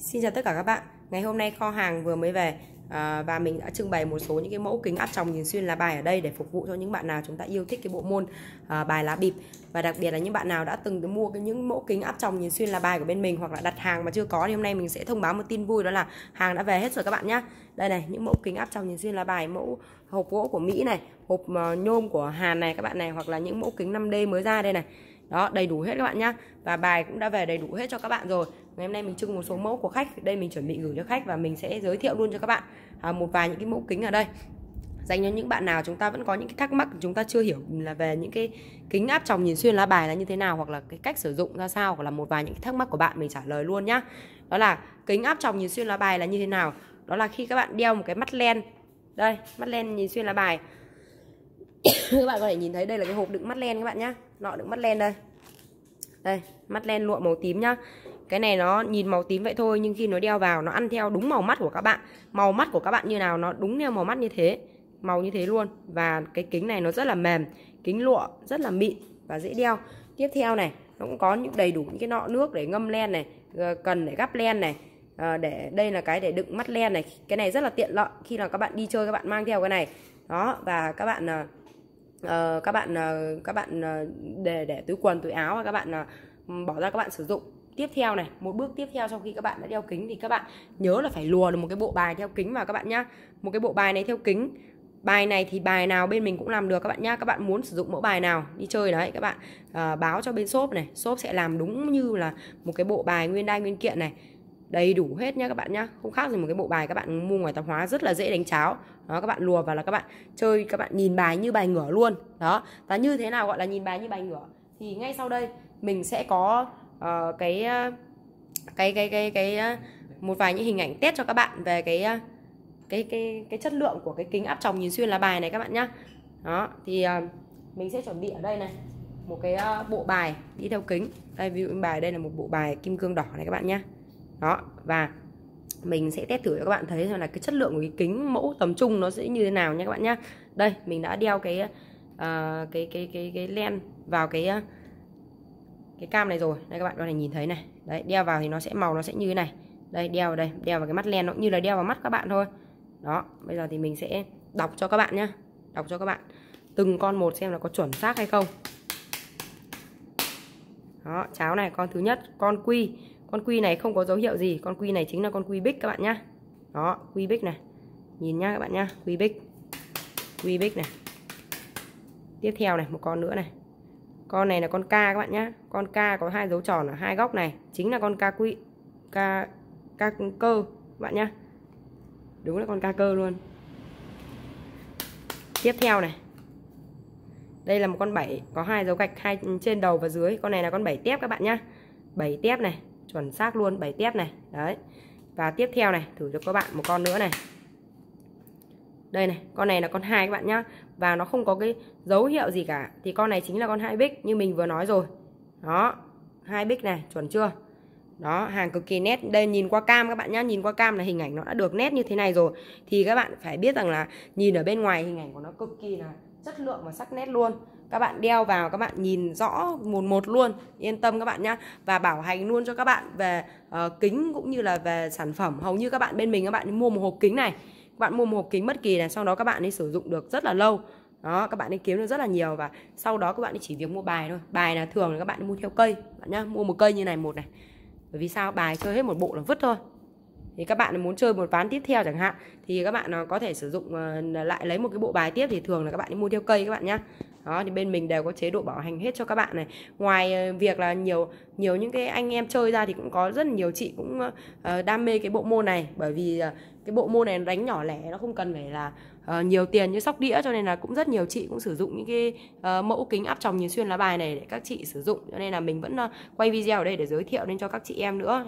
Xin chào tất cả các bạn Ngày hôm nay kho hàng vừa mới về à, Và mình đã trưng bày một số những cái mẫu kính áp tròng nhìn xuyên lá bài ở đây Để phục vụ cho những bạn nào chúng ta yêu thích cái bộ môn à, bài lá bịp Và đặc biệt là những bạn nào đã từng mua cái những mẫu kính áp tròng nhìn xuyên lá bài của bên mình Hoặc là đặt hàng mà chưa có thì hôm nay mình sẽ thông báo một tin vui đó là Hàng đã về hết rồi các bạn nhé Đây này, những mẫu kính áp tròng nhìn xuyên lá bài Mẫu hộp gỗ của Mỹ này Hộp ờ, nhôm của Hàn này các bạn này Hoặc là những mẫu kính 5D mới ra đây này đó đầy đủ hết các bạn nhá và bài cũng đã về đầy đủ hết cho các bạn rồi ngày hôm nay mình trưng một số mẫu của khách đây mình chuẩn bị gửi cho khách và mình sẽ giới thiệu luôn cho các bạn à, một vài những cái mẫu kính ở đây dành cho những bạn nào chúng ta vẫn có những cái thắc mắc chúng ta chưa hiểu là về những cái kính áp tròng nhìn xuyên lá bài là như thế nào hoặc là cái cách sử dụng ra sao hoặc là một vài những cái thắc mắc của bạn mình trả lời luôn nhá đó là kính áp tròng nhìn xuyên lá bài là như thế nào đó là khi các bạn đeo một cái mắt len đây mắt len nhìn xuyên lá bài các bạn có thể nhìn thấy đây là cái hộp đựng mắt len các bạn nhá lọ đựng mắt len đây đây mắt len lụa màu tím nhá cái này nó nhìn màu tím vậy thôi nhưng khi nó đeo vào nó ăn theo đúng màu mắt của các bạn màu mắt của các bạn như nào nó đúng theo màu mắt như thế màu như thế luôn và cái kính này nó rất là mềm kính lụa rất là mịn và dễ đeo tiếp theo này nó cũng có những đầy đủ những cái nọ nước để ngâm len này ờ, cần để gắp len này à, để đây là cái để đựng mắt len này cái này rất là tiện lợi khi là các bạn đi chơi các bạn mang theo cái này đó và các bạn ờ, uh, các bạn uh, các bạn uh, để để túi quần túi áo và các bạn uh, bỏ ra các bạn sử dụng tiếp theo này một bước tiếp theo sau khi các bạn đã đeo kính thì các bạn nhớ là phải lùa được một cái bộ bài theo kính vào các bạn nhá một cái bộ bài này theo kính bài này thì bài nào bên mình cũng làm được các bạn nhá các bạn muốn sử dụng mẫu bài nào đi chơi đấy các bạn à, báo cho bên shop này shop sẽ làm đúng như là một cái bộ bài nguyên đai nguyên kiện này đầy đủ hết nhá các bạn nhá không khác gì một cái bộ bài các bạn mua ngoài tạp hóa rất là dễ đánh cháo đó các bạn lùa vào là các bạn chơi các bạn nhìn bài như bài ngửa luôn đó và như thế nào gọi là nhìn bài như bài ngửa thì ngay sau đây mình sẽ có uh, cái, cái cái cái cái ờ, một vài những hình ảnh test cho các bạn về cái cái cái cái chất lượng của cái kính áp tròng nhìn xuyên lá bài này các bạn nhá đó thì uh, mình sẽ chuẩn bị ở đây này một cái uh, bộ bài đi theo kính đây ví dụ bài đây là một bộ bài kim cương đỏ này các bạn nhá đó và mình sẽ test thử cho các bạn thấy là cái chất lượng của cái kính mẫu tầm trung nó sẽ như thế nào nha các bạn nhá đây mình đã đeo cái uh, cái cái cái cái, len vào cái ờ, cái cam này rồi đây các bạn có thể nhìn thấy này đấy đeo vào thì nó sẽ màu nó sẽ như thế này đây đeo vào đây đeo vào cái mắt len nó cũng như là đeo vào mắt các bạn thôi đó bây giờ thì mình sẽ đọc cho các bạn nhá đọc cho các bạn từng con một xem là có chuẩn xác hay không đó cháo này con thứ nhất con quy con quy này không có dấu hiệu gì con quy này chính là con quy bích các bạn nhá đó quy bích này nhìn nhá các bạn nhá quy bích quy bích này tiếp theo này một con nữa này con này là con ca các bạn nhá con ca có hai dấu tròn ở hai góc này chính là con ca quy ca ca cơ các bạn nhá đúng là con ca cơ luôn tiếp theo này đây là một con bảy có hai dấu gạch hai trên đầu và dưới con này là con bảy tép các bạn nhá bảy tép này chuẩn xác luôn 7 tép này đấy và tiếp theo này thử cho các bạn một con nữa này đây này con này là con hai các bạn nhá và nó không có cái dấu hiệu gì cả thì con này chính là con hai bích như mình vừa nói rồi đó hai bích này chuẩn chưa đó hàng cực kỳ nét đây nhìn qua cam các bạn nhá nhìn qua cam là hình ảnh nó đã được nét như thế này rồi thì các bạn phải biết rằng là nhìn ở bên ngoài hình ảnh của nó cực kỳ là chất lượng và sắc nét luôn các bạn đeo vào các bạn nhìn rõ một một luôn yên tâm các bạn nhá và bảo hành luôn cho các bạn về uh, kính cũng như là về sản phẩm hầu như các bạn bên mình các bạn mua một hộp kính này các bạn mua một hộp kính bất kỳ này sau đó các bạn đi sử dụng được rất là lâu đó các bạn đi kiếm được rất là nhiều và sau đó các bạn chỉ việc mua bài thôi bài là thường là các bạn mua theo cây bạn nhá mua một cây như này một này bởi vì sao bài chơi hết một bộ là vứt thôi thì các bạn muốn chơi một ván tiếp theo chẳng hạn thì các bạn có thể sử dụng lại lấy một cái bộ bài tiếp thì thường là các bạn đi mua theo cây các bạn nhá đó thì bên mình đều có chế độ bảo hành hết cho các bạn này ngoài ờ, việc là nhiều nhiều những cái anh em chơi ra thì cũng có rất nhiều chị cũng ờ, ờ, đam mê cái bộ môn này bởi vì cái bộ môn này đánh nhỏ lẻ nó không cần phải là Ờ, nhiều tiền như sóc đĩa cho nên là cũng rất nhiều chị cũng sử dụng những cái ờ, mẫu kính áp tròng nhìn xuyên lá bài này để các chị sử dụng cho nên là mình vẫn ờ, quay video ở đây để giới thiệu lên cho các chị em nữa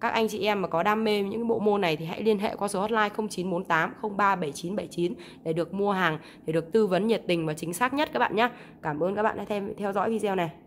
các anh chị em mà có đam mê những bộ môn này thì hãy liên hệ qua số hotline 0948 037979 để được mua hàng để được tư vấn nhiệt tình và chính xác nhất các bạn nhé cảm ơn các bạn đã theo dõi video này